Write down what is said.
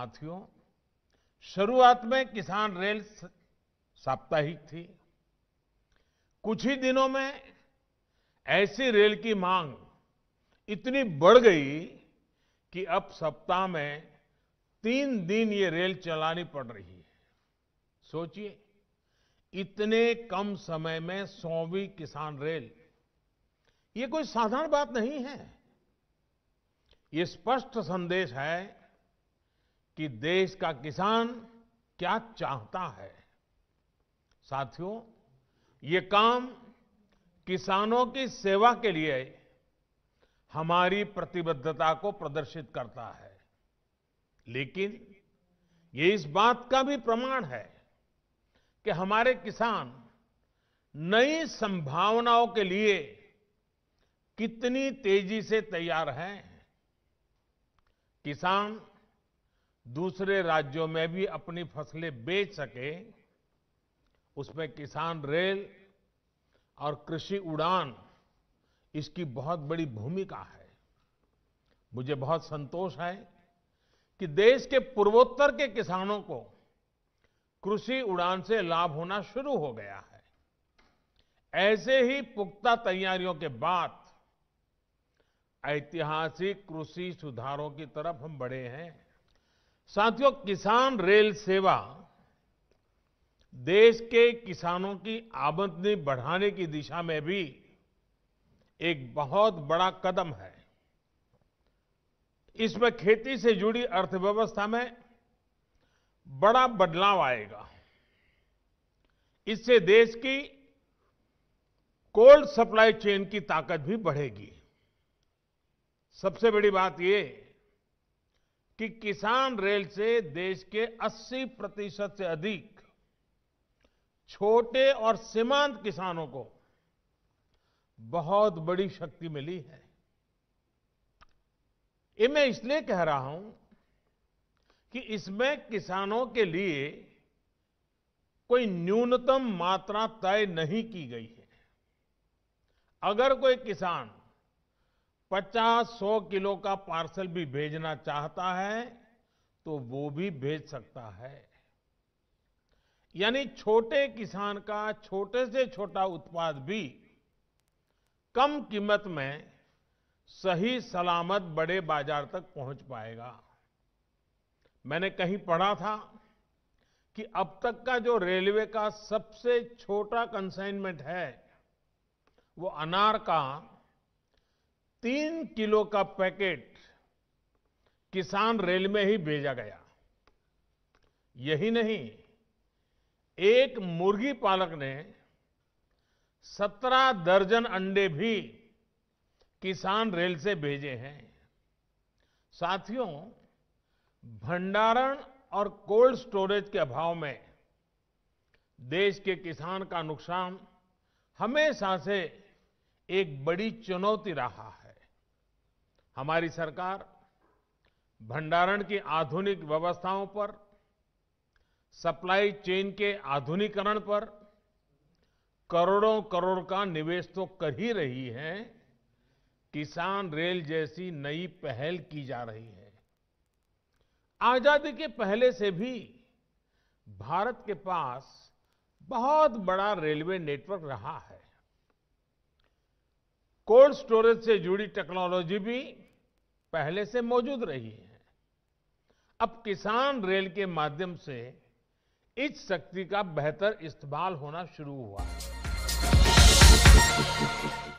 साथियों शुरुआत में किसान रेल साप्ताहिक थी कुछ ही दिनों में ऐसी रेल की मांग इतनी बढ़ गई कि अब सप्ताह में तीन दिन ये रेल चलानी पड़ रही है सोचिए इतने कम समय में सौवीं किसान रेल ये कोई साधारण बात नहीं है ये स्पष्ट संदेश है कि देश का किसान क्या चाहता है साथियों ये काम किसानों की सेवा के लिए हमारी प्रतिबद्धता को प्रदर्शित करता है लेकिन ये इस बात का भी प्रमाण है कि हमारे किसान नई संभावनाओं के लिए कितनी तेजी से तैयार हैं किसान दूसरे राज्यों में भी अपनी फसलें बेच सके उसमें किसान रेल और कृषि उड़ान इसकी बहुत बड़ी भूमिका है मुझे बहुत संतोष है कि देश के पूर्वोत्तर के किसानों को कृषि उड़ान से लाभ होना शुरू हो गया है ऐसे ही पुख्ता तैयारियों के बाद ऐतिहासिक कृषि सुधारों की तरफ हम बढ़े हैं साथियों किसान रेल सेवा देश के किसानों की आमदनी बढ़ाने की दिशा में भी एक बहुत बड़ा कदम है इसमें खेती से जुड़ी अर्थव्यवस्था में बड़ा बदलाव आएगा इससे देश की कोल्ड सप्लाई चेन की ताकत भी बढ़ेगी सबसे बड़ी बात यह कि किसान रेल से देश के 80 प्रतिशत से अधिक छोटे और सीमांत किसानों को बहुत बड़ी शक्ति मिली है ये मैं इसलिए कह रहा हूं कि इसमें किसानों के लिए कोई न्यूनतम मात्रा तय नहीं की गई है अगर कोई किसान पचास सौ किलो का पार्सल भी भेजना चाहता है तो वो भी भेज सकता है यानी छोटे किसान का छोटे से छोटा उत्पाद भी कम कीमत में सही सलामत बड़े बाजार तक पहुंच पाएगा मैंने कहीं पढ़ा था कि अब तक का जो रेलवे का सबसे छोटा कंसाइनमेंट है वो अनार का तीन किलो का पैकेट किसान रेल में ही भेजा गया यही नहीं एक मुर्गी पालक ने सत्रह दर्जन अंडे भी किसान रेल से भेजे हैं साथियों भंडारण और कोल्ड स्टोरेज के अभाव में देश के किसान का नुकसान हमेशा से एक बड़ी चुनौती रहा है हमारी सरकार भंडारण की आधुनिक व्यवस्थाओं पर सप्लाई चेन के आधुनिकरण पर करोड़ों करोड़ का निवेश तो कर ही रही है किसान रेल जैसी नई पहल की जा रही है आजादी के पहले से भी भारत के पास बहुत बड़ा रेलवे नेटवर्क रहा है कोल्ड स्टोरेज से जुड़ी टेक्नोलॉजी भी पहले से मौजूद रही है अब किसान रेल के माध्यम से इस शक्ति का बेहतर इस्तेमाल होना शुरू हुआ है